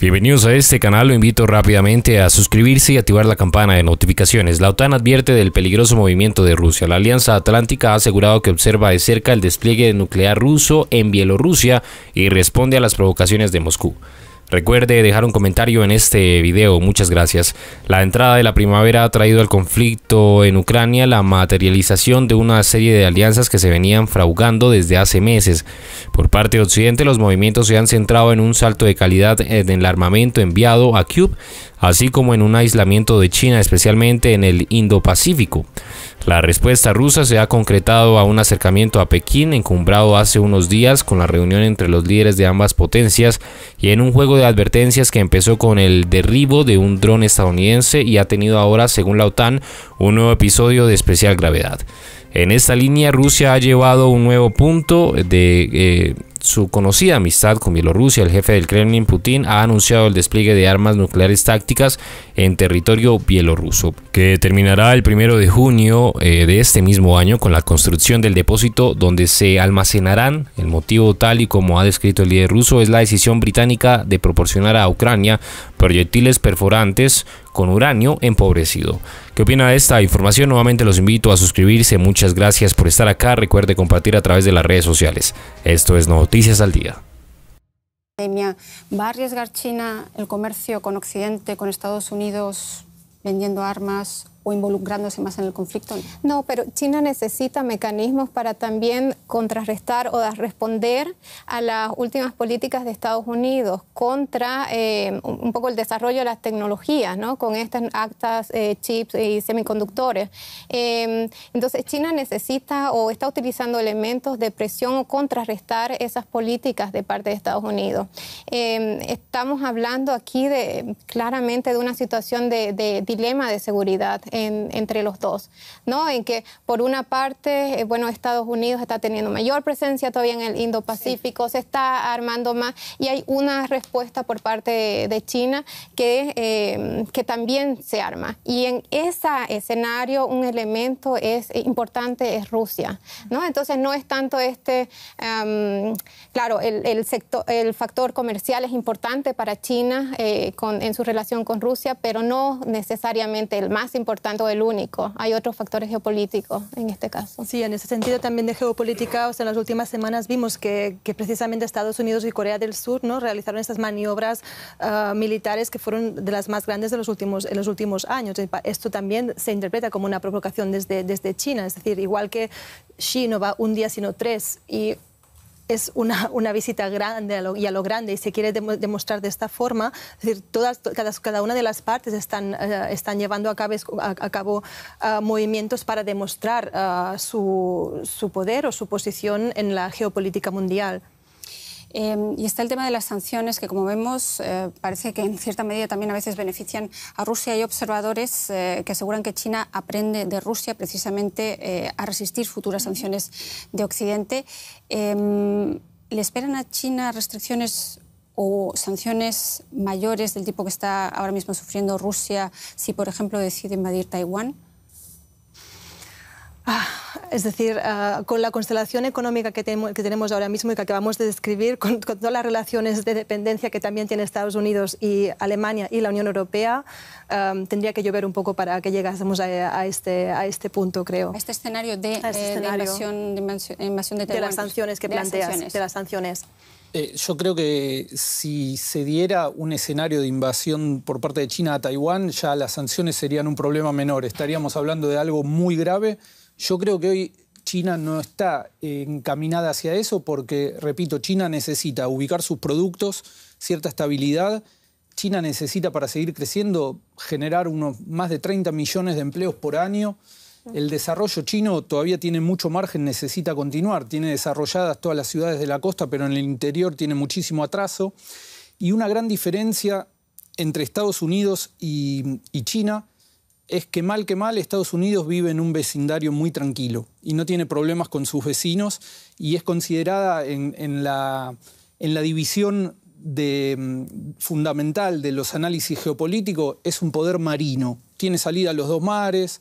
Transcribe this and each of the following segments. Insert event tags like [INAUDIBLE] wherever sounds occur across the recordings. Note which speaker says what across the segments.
Speaker 1: Bienvenidos a este canal, lo invito rápidamente a suscribirse y activar la campana de notificaciones. La OTAN advierte del peligroso movimiento de Rusia. La Alianza Atlántica ha asegurado que observa de cerca el despliegue nuclear ruso en Bielorrusia y responde a las provocaciones de Moscú. Recuerde dejar un comentario en este video, muchas gracias. La entrada de la primavera ha traído al conflicto en Ucrania la materialización de una serie de alianzas que se venían fraugando desde hace meses. Por parte de Occidente, los movimientos se han centrado en un salto de calidad en el armamento enviado a Cube, así como en un aislamiento de China, especialmente en el Indo-Pacífico. La respuesta rusa se ha concretado a un acercamiento a Pekín encumbrado hace unos días con la reunión entre los líderes de ambas potencias y en un juego de advertencias que empezó con el derribo de un dron estadounidense y ha tenido ahora, según la OTAN, un nuevo episodio de especial gravedad. En esta línea Rusia ha llevado un nuevo punto de... Eh, su conocida amistad con Bielorrusia, el jefe del Kremlin, Putin, ha anunciado el despliegue de armas nucleares tácticas en territorio bielorruso, que terminará el primero de junio eh, de este mismo año con la construcción del depósito donde se almacenarán. El motivo, tal y como ha descrito el líder ruso, es la decisión británica de proporcionar a Ucrania proyectiles perforantes con uranio empobrecido. ¿Qué opina de esta información? Nuevamente los invito a suscribirse. Muchas gracias por estar acá. Recuerde compartir a través de las redes sociales. Esto es Noticias al Día.
Speaker 2: ¿Va a arriesgar China el comercio con Occidente, con Estados Unidos, vendiendo armas o involucrándose más en el conflicto. No, pero China necesita mecanismos para también contrarrestar
Speaker 3: o responder a las últimas políticas de Estados Unidos contra eh, un poco el desarrollo de las tecnologías, ¿no? Con estas actas, eh, chips y semiconductores. Em, entonces, China necesita o está utilizando elementos de presión o contrarrestar esas políticas de parte de Estados Unidos. Em, estamos hablando aquí de claramente de una situación de dilema de seguridad entre los dos, ¿no? En que por una parte, eh, bueno, Estados Unidos está teniendo mayor presencia todavía en el Indo-Pacífico, se está armando más y hay una respuesta por parte de, China que, em, que también se arma. Y en ese escenario un elemento es eh, importante es Rusia, ¿no? Entonces no es tanto este, em, claro, el, sector, el factor comercial es importante para China eh, con, en su relación con Rusia, pero no necesariamente el más importante tanto el único. Hay otros factores geopolíticos en este caso. Sí, en ese sentido también de geopolítica, o sea, en las últimas
Speaker 4: semanas vimos que, precisamente Estados Unidos y Corea del Sur ¿no? realizaron estas maniobras ah, militares que fueron de las más grandes de los últimos, en los últimos años. Esto también se interpreta como una provocación desde, desde China, es decir, igual que Xi no va un día sino tres y es una, una visita grande y a lo grande y se quiere demostrar de esta forma. Es decir, todas, cada, una de las partes están, eh, están llevando a cabo, a, cabo eh, movimientos para demostrar eh, su, su poder o su posición en
Speaker 2: la geopolítica mundial. Em, y está el tema de las sanciones, que como vemos eh, parece que en cierta medida también a veces benefician a Rusia. Hay observadores eh, que aseguran que China aprende de Rusia precisamente eh, a resistir futuras sanciones de Occidente. Em, ¿Le esperan a China restricciones o sanciones mayores del tipo que está ahora mismo sufriendo Rusia si, por ejemplo, decide invadir Taiwán? Ah, es decir, ah, con la constelación económica que,
Speaker 4: tenemos ahora mismo y que acabamos de describir, con, todas las relaciones de dependencia que también tiene Estados Unidos y Alemania y la Unión Europea, ah, tendría que llover un poco para que llegásemos a, este, este, punto, creo.
Speaker 2: Este escenario de, este eh, invasión, de Taiwán. De las
Speaker 4: sanciones que plantean planteas, de las sanciones.
Speaker 5: Eh, yo creo que si se diera un escenario de invasión por parte de China a Taiwán, ya las sanciones serían un problema menor. Estaríamos hablando de algo muy grave yo creo que hoy China no está encaminada hacia eso porque, repito, China necesita ubicar sus productos, cierta estabilidad. China necesita para seguir creciendo generar unos más de 30 millones de empleos por año. El desarrollo chino todavía tiene mucho margen, necesita continuar. Tiene desarrolladas todas las ciudades de la costa, pero en el interior tiene muchísimo atraso. Y una gran diferencia entre Estados Unidos y, y China es que mal que mal Estados Unidos vive en un vecindario muy tranquilo y no tiene problemas con sus vecinos y es considerada en, la, división mm, fundamental de los análisis geopolíticos, es un poder marino, tiene salida a los dos mares,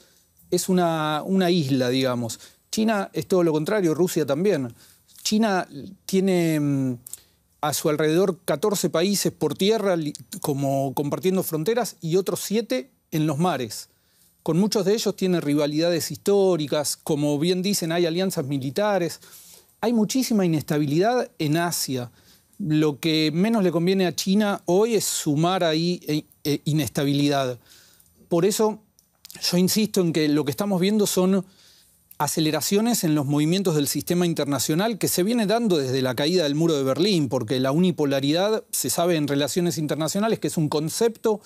Speaker 5: es una, una isla, digamos. China es todo lo contrario, Rusia también. China tiene mm, a su alrededor 14 países por tierra como compartiendo fronteras y otros 7 en los mares. Con muchos de ellos tiene rivalidades históricas, como bien dicen, hay alianzas militares. Hay muchísima inestabilidad en Asia. Lo que menos le conviene a China hoy es sumar ahí eh, eh, inestabilidad. Por eso yo insisto en que lo que estamos viendo son aceleraciones en los movimientos del sistema internacional que se viene dando desde la caída del muro de Berlín, porque la unipolaridad se sabe en relaciones internacionales que es un concepto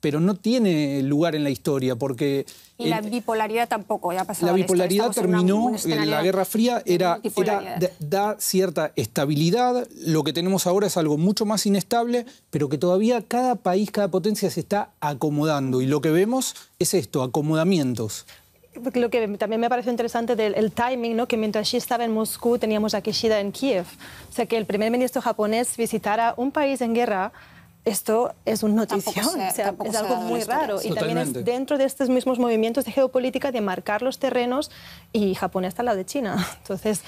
Speaker 5: pero no tiene lugar en la historia porque... Y la
Speaker 2: bipolaridad tampoco, ya pasó. La bipolaridad terminó, en la Guerra
Speaker 5: Fría era, da cierta estabilidad, lo que tenemos ahora es algo mucho más inestable, pero que todavía cada país, cada potencia se está acomodando y lo que vemos es esto, acomodamientos
Speaker 4: lo que también me pareció interesante del el timing, ¿no? que mientras Xi estaba en Moscú teníamos a Kishida en Kiev. O sea, que el primer ministro japonés visitara un país en guerra esto es un notición, [LAUGHS] es algo muy raro. Y también es dentro de estos mismos movimientos de geopolítica de marcar los terrenos y Japón está al lado de China. [LAUGHS] Entonces,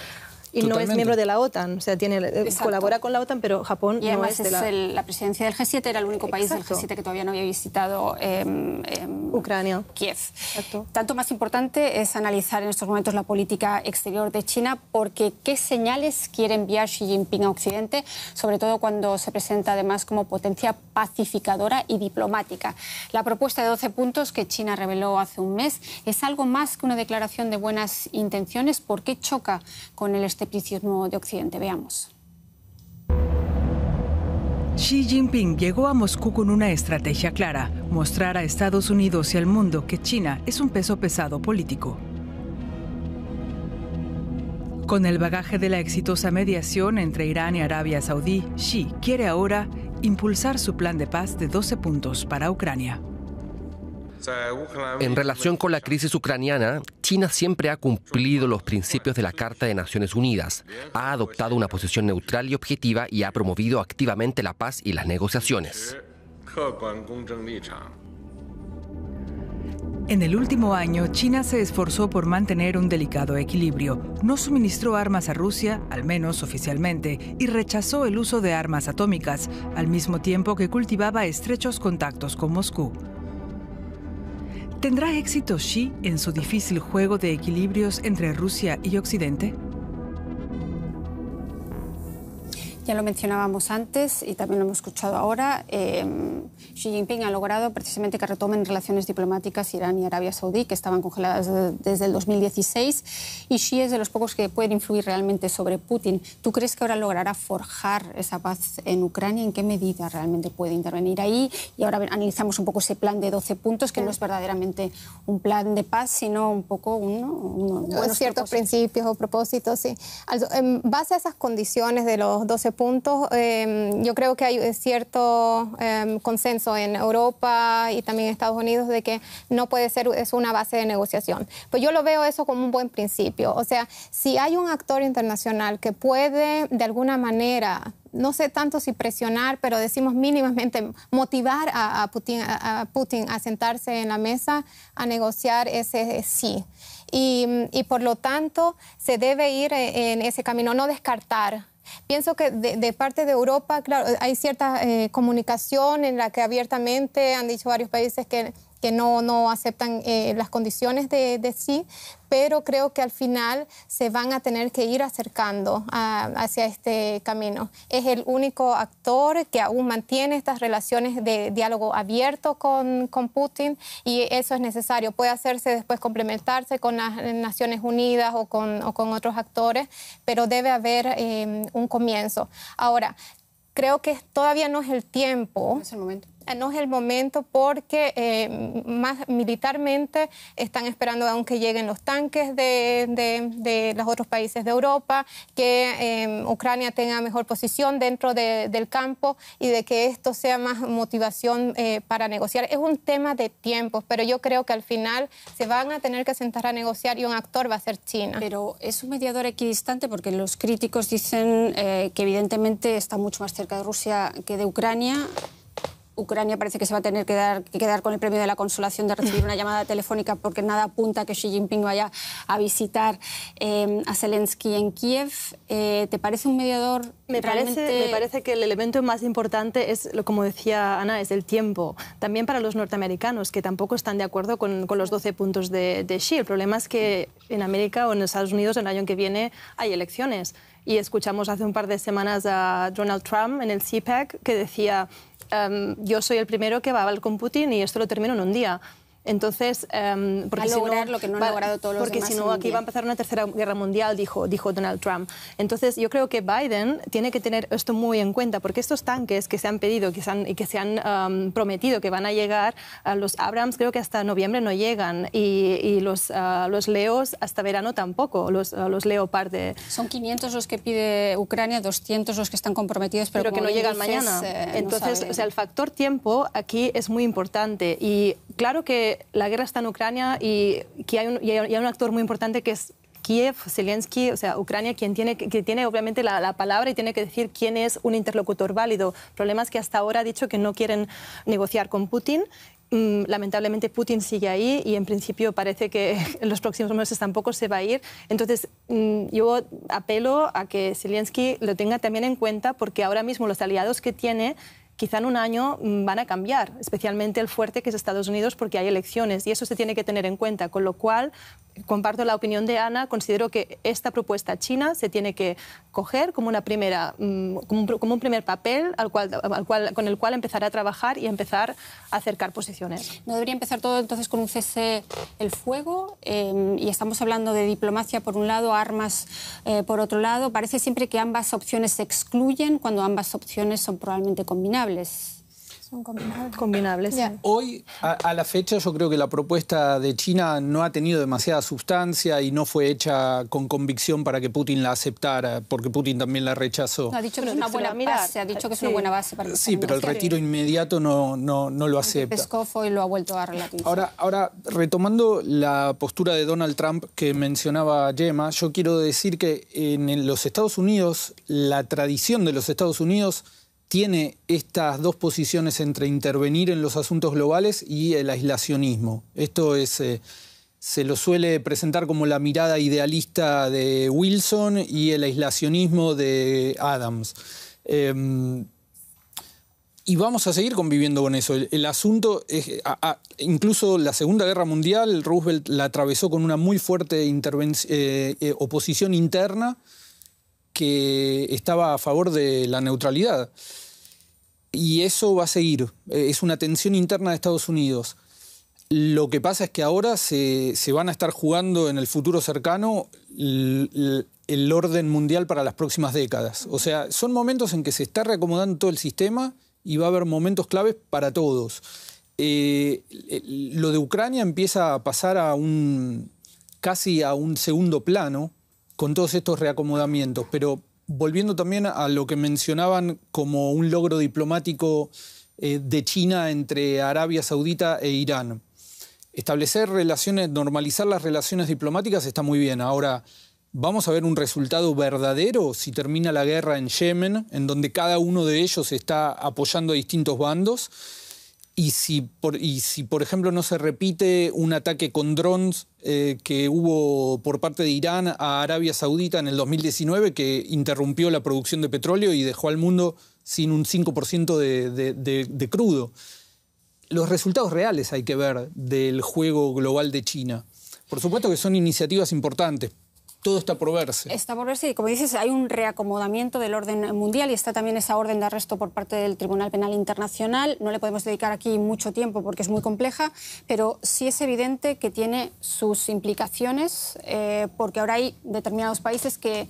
Speaker 4: y no es miembro de la OTAN. O sea, tiene, eh, colabora con la OTAN, pero Japón y no es de la... es
Speaker 2: la presidencia del G7 era el único país del G7 que todavía no había visitado em, em, Ucrania. Kiev. Exacto. Tanto más importante es analizar en estos momentos la política exterior de China, porque qué señales quiere enviar Xi Jinping a Occidente, sobre todo cuando se presenta además como potencia pacificadora y diplomática. La propuesta de 12 puntos que China reveló hace un mes es algo más que una declaración de buenas intenciones, porque choca con el escepticismo de Occidente. Veamos.
Speaker 4: Xi Jinping llegó a Moscú con una estrategia clara, mostrar a Estados Unidos y al mundo que China es un peso pesado político. Con el bagaje de la exitosa mediación entre Irán y Arabia Saudí, Xi quiere ahora impulsar su plan de
Speaker 5: paz de 12 puntos para Ucrania. En relación con la crisis
Speaker 1: ucraniana, China siempre ha cumplido los principios de la Carta de Naciones Unidas, ha adoptado una posición neutral y objetiva y ha promovido activamente la paz y las negociaciones.
Speaker 4: En el último año, China se esforzó por mantener un delicado equilibrio. No suministró armas a Rusia, al menos oficialmente, y rechazó el uso de armas atómicas, al mismo tiempo que cultivaba estrechos contactos con Moscú. ¿Tendrá éxito Xi en su difícil juego de equilibrios entre Rusia y Occidente?
Speaker 2: Ya lo mencionábamos antes y también lo hemos escuchado ahora. Eh, Xi Jinping ha logrado precisamente que retomen relaciones diplomáticas Irán y Arabia Saudí, que estaban congeladas desde el 2016. Y Xi es de los pocos que pueden influir realmente sobre Putin. ¿Tú crees que ahora logrará forjar esa paz en Ucrania? ¿En qué medida realmente puede intervenir ahí? Y ahora analizamos un poco ese plan de 12 puntos, que no es verdaderamente un plan de paz, sino un poco uno, uno, unos ciertos principios o propósitos. Sí. en base
Speaker 3: a esas condiciones de los 12 puntos, puntos. Em, yo creo que hay eh, cierto em, consenso en Europa y también en Estados Unidos de que no puede ser es una base de negociación. Pues yo lo veo eso como un buen principio. O sea, si hay un actor internacional que puede de alguna manera no sé tanto si presionar, pero decimos mínimamente motivar a, a, Putin, a, sentarse en la mesa a negociar ese sí. Y, y por lo tanto, se debe ir eh, en ese camino, no descartar Pienso que de, parte de Europa, claro, hay cierta eh, comunicación en la que abiertamente han dicho varios países que que no, no aceptan eh, las condiciones de, sí, pero creo que al final se van a tener que ir acercando hacia este camino. Es el único actor que aún mantiene estas relaciones de diálogo abierto con, con Putin y eso es necesario. Puede hacerse después complementarse con las Naciones Unidas o con, otros actores, pero debe haber eh, un comienzo. Ahora, creo que todavía no es el tiempo. es el momento no es el momento porque eh, más militarmente están esperando aunque lleguen los tanques de, los otros países de Europa, que eh, Ucrania tenga mejor posición dentro del campo y de que esto sea más motivación eh, para negociar. Es un tema de tiempos, pero yo creo que al final se van a tener
Speaker 2: que sentar a negociar y un actor va a ser China. Pero es un mediador equidistante porque los críticos dicen que evidentemente está mucho más cerca de Rusia que de Ucrania. Ucrania parece que se va a tener que, dar, que quedar con el premio de la consolación de recibir una [LAUGHS] llamada telefónica porque nada apunta a que Xi Jinping vaya a visitar eh, a Zelensky en Kiev. Eh, ¿Te parece un mediador me parece, me parece que el elemento más importante es, como decía
Speaker 4: Ana, es el tiempo. También para los norteamericanos, que tampoco están de acuerdo con, los 12 puntos de, de Xi. El problema es que en América o en Estados Unidos el año que viene hay elecciones y escuchamos hace un par de semanas a Donald Trump en el CPAC e que decía um, yo soy el primero que va al hablar i y esto lo termino en un día. Entonces, em, lograr lo que no han logrado todos los Porque si no, aquí va a empezar una tercera guerra mundial, dijo, dijo Donald Trump. Entonces, yo creo que Biden tiene que tener esto muy en cuenta, porque estos tanques que se han pedido que se han, y que se han em, prometido que van a llegar, a los Abrams creo que hasta noviembre no llegan, y,
Speaker 2: los, los Leos hasta verano tampoco, los, los Leopard. Son 500 los que pide Ucrania, 200 los que están comprometidos, pero, que no llegan mañana. Eh, Entonces, o sea,
Speaker 4: el factor tiempo aquí es muy importante. Y claro que la guerra está en Ucrania y que hay un, hay un actor muy importante que es Kiev, Zelensky, o sea, Ucrania, quien tiene, que tiene obviamente la, la, palabra y tiene que decir quién es un interlocutor válido. Problemas que hasta ahora ha dicho que no quieren negociar con Putin. Mm, lamentablemente Putin sigue ahí y en principio parece que [LAUGHS] en los próximos meses tampoco se va a ir. Entonces mm, yo apelo a que Zelensky lo tenga también en cuenta porque ahora mismo los aliados que tiene quizá en un año mm, van a cambiar, especialmente el fuerte que es Estados Unidos porque hay elecciones y eso se tiene que tener en cuenta, con lo cual comparto la opinión de Ana, considero que esta propuesta china se tiene que coger como, una primera, mm, como un, primer papel al cual, con el cual empezar a trabajar
Speaker 2: y empezar a acercar posiciones. ¿No debería empezar todo entonces con un cese el fuego? Eh, y estamos hablando de diplomacia por un lado, armas eh, por otro lado. Parece siempre que ambas opciones se excluyen cuando ambas opciones son probablemente combinables combinables.
Speaker 3: Hoy,
Speaker 5: a, la fecha, yo creo que la propuesta de China no ha tenido demasiada sustancia y no fue hecha con convicción para que Putin la aceptara, porque Putin también la rechazó. ha
Speaker 2: dicho que es una buena base, ha dicho que sí. Sí, pero el retiro
Speaker 5: inmediato no, no, no lo acepta.
Speaker 2: lo ha vuelto a relativizar.
Speaker 5: Ahora, ahora, retomando la postura de Donald Trump que mencionaba Gemma, yo quiero decir que en los Estados Unidos, la tradición de los Estados Unidos tiene estas dos posiciones entre intervenir en los asuntos globales y el aislacionismo. Esto eh, se lo suele presentar como la mirada idealista de Wilson y el aislacionismo de Adams. Em, y vamos a seguir conviviendo con eso. El, asunto es, incluso la Segunda Guerra Mundial, Roosevelt la atravesó con una muy fuerte eh, eh, oposición interna que estaba a favor de la neutralidad. Y eso va a seguir. Es una tensión interna de Estados Unidos. Lo que pasa es que ahora se, van a estar jugando en el futuro cercano el, orden mundial para las próximas décadas. O sea, son momentos en que se está reacomodando todo el sistema y va a haber momentos claves para todos. Eh, lo de Ucrania empieza a pasar a un casi a un segundo plano con todos estos reacomodamientos. Pero volviendo también a lo que mencionaban como un logro diplomático eh, de China entre Arabia Saudita e Irán. Establecer relaciones, normalizar las relaciones diplomáticas está muy bien. Ahora, ¿vamos a ver un resultado verdadero si termina la guerra en Yemen, en donde cada uno de ellos está apoyando a distintos bandos? Y si, por, ejemplo, no se repite un ataque con drones eh, que hubo por parte de Irán a Arabia Saudita en el 2019, que interrumpió la producción de petróleo y dejó al mundo sin un 5% de, crudo. Los resultados reales hay que ver del juego global de China. Por supuesto que son iniciativas importantes, todo está por verse.
Speaker 2: Está por verse y, como dices, hay un reacomodamiento del orden mundial y está también esa orden de arresto por parte del Tribunal Penal Internacional. No le podemos dedicar aquí mucho tiempo porque es muy compleja, pero sí es evidente que tiene sus implicaciones eh, porque ahora hay determinados países que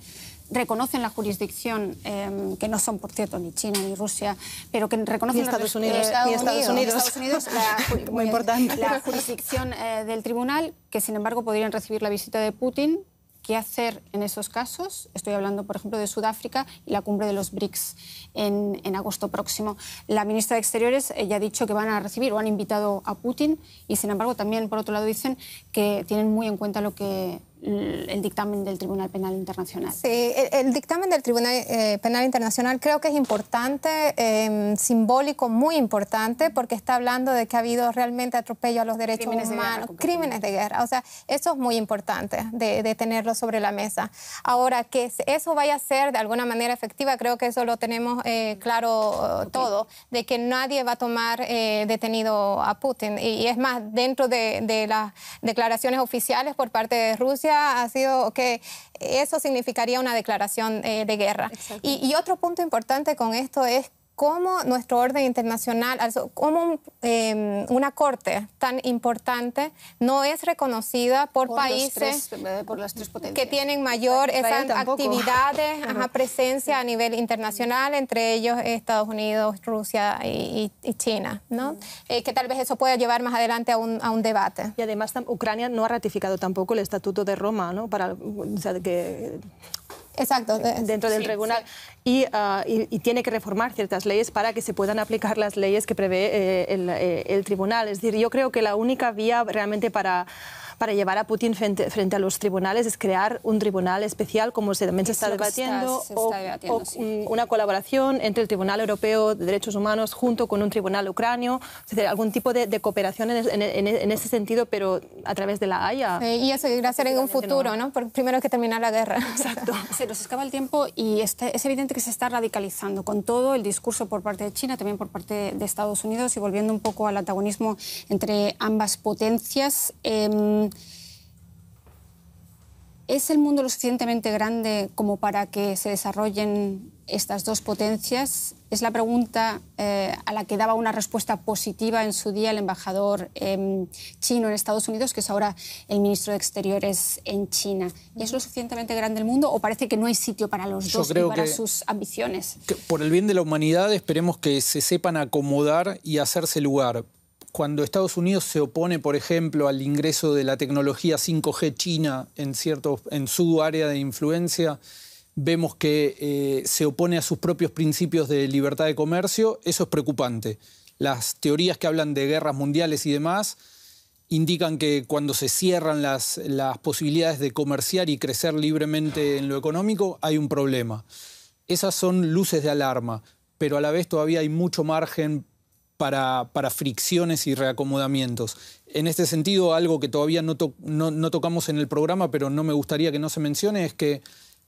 Speaker 2: reconocen la jurisdicción, eh, que no son, por cierto, ni China ni Rusia, pero que reconocen... Eh, Estados, Unidos, Unidos. la, [LAUGHS] muy importante. la jurisdicción del tribunal, que sin embargo podrían recibir la visita de Putin qué hacer en esos casos. Estoy hablando, por ejemplo, de Sudáfrica y la cumbre de los BRICS en, agosto próximo. La ministra de Exteriores ya ha dicho que van a recibir o han invitado a Putin y, sin embargo, también, por otro lado, dicen que tienen muy en cuenta lo que, el dictamen del Tribunal Penal Internacional. Sí,
Speaker 3: el, dictamen del Tribunal eh, Penal Internacional creo que es importante, em, simbólico, muy importante, porque está hablando de que ha habido realmente atropello a los derechos humanos, crímenes de guerra. O sea, eso es muy importante de, tenerlo sobre la mesa. Ahora, que eso vaya a ser de alguna manera efectiva, creo que eso lo tenemos eh, claro todo, de que nadie va a tomar eh, detenido a Putin. Y, es más, dentro de las declaraciones oficiales por parte de Rusia, ha sido que eso significaría una declaración eh, de guerra. Y, y, otro punto importante con esto es cómo nuestro orden internacional, cómo em, una corte tan importante no es reconocida por, países
Speaker 2: eh, que tienen mayor esas actividades, [LAUGHS]
Speaker 3: presencia a nivel internacional, entre ellos Estados Unidos, Rusia y, China, ¿no? Mm. Eh, que tal vez eso pueda llevar más adelante a un, debate. Y además Ucrania no ha ratificado
Speaker 4: tampoco el Estatuto de Roma, ¿no? Para, que Exacto. Dentro del tribunal. Ah, y, tiene que reformar ciertas leyes para que se puedan aplicar las leyes que prevé eh, eh, el tribunal. Es decir, yo creo que la única vía realmente para para llevar a Putin frente, a los tribunales es crear un tribunal especial, como se, también se está, debatiendo, o, una colaboración entre el Tribunal Europeo de Derechos Humanos junto con un tribunal ucranio, es decir, algún tipo de, cooperación en, ese sentido, pero a través de la Haya.
Speaker 3: y eso irá a ser en un futuro, ¿no? Primero hay que terminar la guerra. Exacto.
Speaker 2: [LAUGHS] se nos escapa el tiempo y este, es evidente que se está radicalizando con todo el discurso por parte de China, también por parte de Estados Unidos y volviendo un poco al antagonismo entre ambas potencias. Eh, ¿Es el mundo lo suficientemente grande como para que se desarrollen estas dos potencias? Es la pregunta eh, a la que daba una respuesta positiva en su día el embajador em, chino en Estados Unidos, que es ahora el ministro de Exteriores en China. ¿Es lo suficientemente grande el mundo o parece que no hay sitio para los dos y para sus ambiciones?
Speaker 5: por el bien de la humanidad esperemos que se sepan acomodar y hacerse lugar, cuando Estados Unidos se opone, por ejemplo, al ingreso de la tecnología 5G china en, cierto, en su área de influencia, vemos que eh, se opone a sus propios principios de libertad de comercio, eso es preocupante. Las teorías que hablan de guerras mundiales y demás indican que cuando se cierran las, las posibilidades de comerciar y crecer libremente en lo económico, hay un problema. Esas son luces de alarma, pero a la vez todavía hay mucho margen para, fricciones y reacomodamientos. En este sentido, algo que todavía no, tocamos en el programa, pero no me gustaría que no se mencione, es que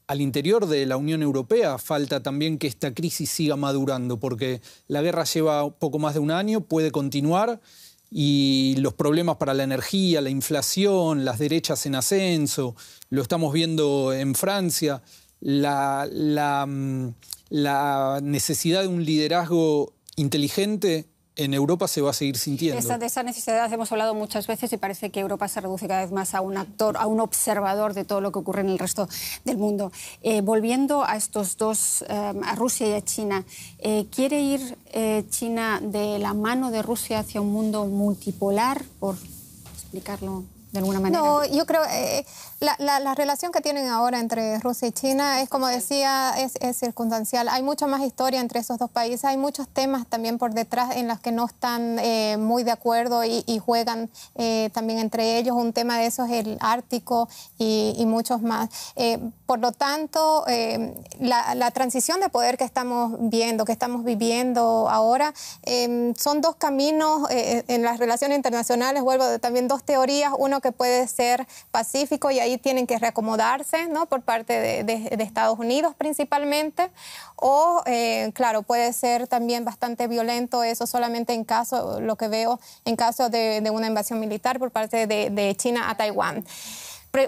Speaker 5: al interior de la Unión Europea falta también que esta crisis siga madurando, porque la guerra lleva poco más de un año, puede continuar y los problemas para la energía, la inflación, las derechas en ascenso, lo estamos viendo en Francia, la, la mm, necesidad de un liderazgo inteligente en Europa se va a seguir sintiendo. de
Speaker 2: esa necesidad hemos hablado muchas veces y parece que Europa se reduce cada vez más a un actor, a un observador de todo lo que ocurre en el resto del mundo. Eh, volviendo a estos dos, eh, a Rusia y a China, eh, ¿quiere ir China de la mano de Rusia hacia un mundo multipolar? Por explicarlo alguna manera? No, yo
Speaker 3: creo eh, la, relación que tienen ahora entre Rusia y China es, como decía, es, circunstancial. Hay mucha más historia entre esos dos países. Hay muchos temas también por detrás en los que no están eh, muy de acuerdo y, juegan eh, también entre ellos. Un tema de esos es el Ártico y, muchos más. por lo tanto, la, la, transición de poder que estamos viendo, que estamos viviendo ahora, son dos caminos en las relaciones internacionales. Vuelvo también dos teorías. Uno que puede ser pacífico y ahí tienen que reacomodarse, ¿no? Por parte de, Estados Unidos principalmente. O, eh, claro, puede ser también bastante violento eso solamente en caso, lo que veo, en caso de una invasión militar por parte de China a Taiwán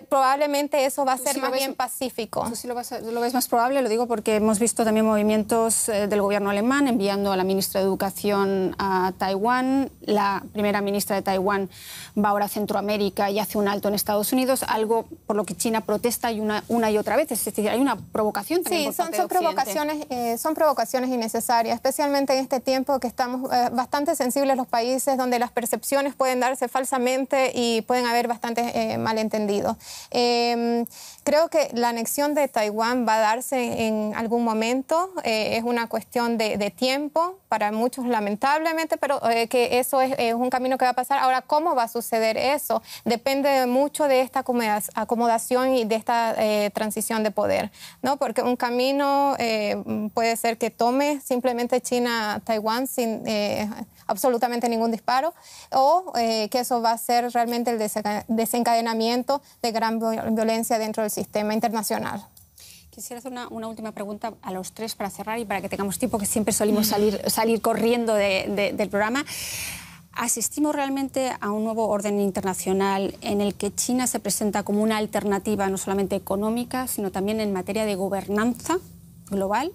Speaker 3: probablemente eso va a ser más bien pacífico. Tú
Speaker 2: sí lo, vas ves más probable, lo digo porque hemos visto también movimientos eh, del gobierno alemán enviando a la ministra de Educación a Taiwán. La primera ministra de Taiwán va ahora a Centroamérica y hace un alto en Estados Unidos, algo por lo que China protesta una, una y otra vez. Es decir, hay una provocación Sí, son, son, provocaciones,
Speaker 3: eh, son provocaciones innecesarias, especialmente en este tiempo que estamos eh, bastante sensibles los países donde las percepciones pueden darse falsamente y pueden haber bastantes malentendidos. Em, creo que la anexión de Taiwán va a darse en algún momento, eh, es una cuestión de tiempo para muchos lamentablemente, pero eh, que eso es, un camino que va a pasar. Ahora, ¿cómo va a suceder eso? Depende mucho de esta acomodación y de esta eh, transición de poder, ¿no? Porque un camino eh, puede ser que tome simplemente China-Taiwán sin absolutamente ningún disparo, o que eso va a ser realmente el desencadenamiento de gran violencia dentro del sistema internacional.
Speaker 2: Quisiera hacer una, última pregunta a los tres para cerrar y para que tengamos tiempo, que siempre solimos salir, [LAUGHS] corriendo del programa. ¿Asistimos realmente a un nuevo orden internacional en el que China se presenta como una alternativa no solamente económica, sino también en materia de gobernanza global?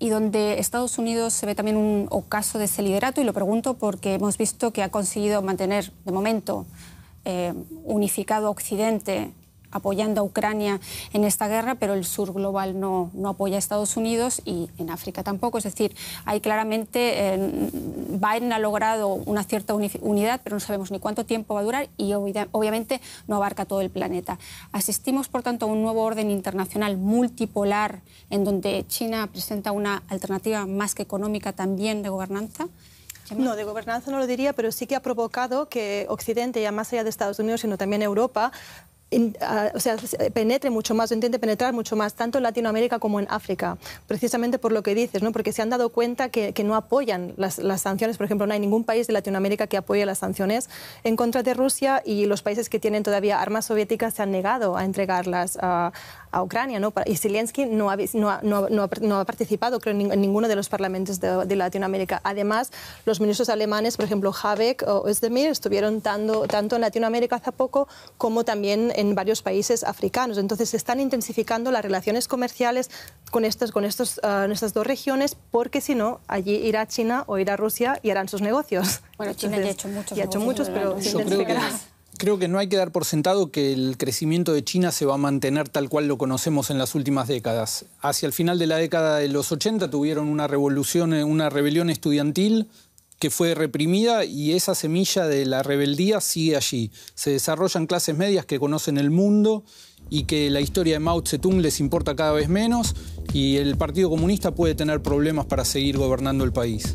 Speaker 2: y donde Estados Unidos se ve también un ocaso de ese liderato, y lo pregunto porque hemos visto que ha conseguido mantener, de momento, eh, unificado Occidente apoyando a Ucrania en esta guerra, pero el sur global no, no apoya a Estados Unidos y en África tampoco. Es decir, hay claramente eh, Biden ha logrado una cierta unidad, pero no sabemos ni cuánto tiempo va a durar y obviamente no abarca todo el planeta. Asistimos, por tanto, a un nuevo orden internacional multipolar en donde China presenta una alternativa más que económica también de gobernanza.
Speaker 4: No, de gobernanza no lo diría, pero sí que ha provocado que Occidente, ya más allá de Estados Unidos, sino también Europa, Ah, o sea, penetre mucho más, intente penetrar mucho más, tanto en Latinoamérica como en África, precisamente por lo que dices, ¿no? porque se han dado cuenta que, no apoyan las, las, sanciones. Por ejemplo, no hay ningún país de Latinoamérica que apoye las sanciones en contra de Rusia y los países que tienen todavía armas soviéticas se han negado a entregarlas a, a Ucrania. ¿no? Y Zelensky no ha, no, ha participado, creo, en ninguno de los parlamentos de, Latinoamérica. Además, los ministros alemanes, por ejemplo, Habeck o Özdemir, estuvieron tanto, tanto en Latinoamérica hace poco como también en varios países africanos. Entonces, se están intensificando las relaciones comerciales con, estos, con estos, ah, estas dos regiones, porque si no, allí irá China o irá Rusia y harán sus negocios. Bueno, China ya ha hecho muchos. Ya ha hecho muchos, pero
Speaker 5: Creo que no hay que dar por sentado que el crecimiento de China se va a mantener tal cual lo conocemos en las últimas décadas. Hacia el final de la década de los 80 tuvieron una revolución, eh, una rebelión estudiantil que fue reprimida y esa semilla de la rebeldía sigue allí. Se desarrollan clases medias que conocen el mundo y que la historia de Mao Zedong les importa cada vez menos y el Partido Comunista puede tener problemas para seguir gobernando el país.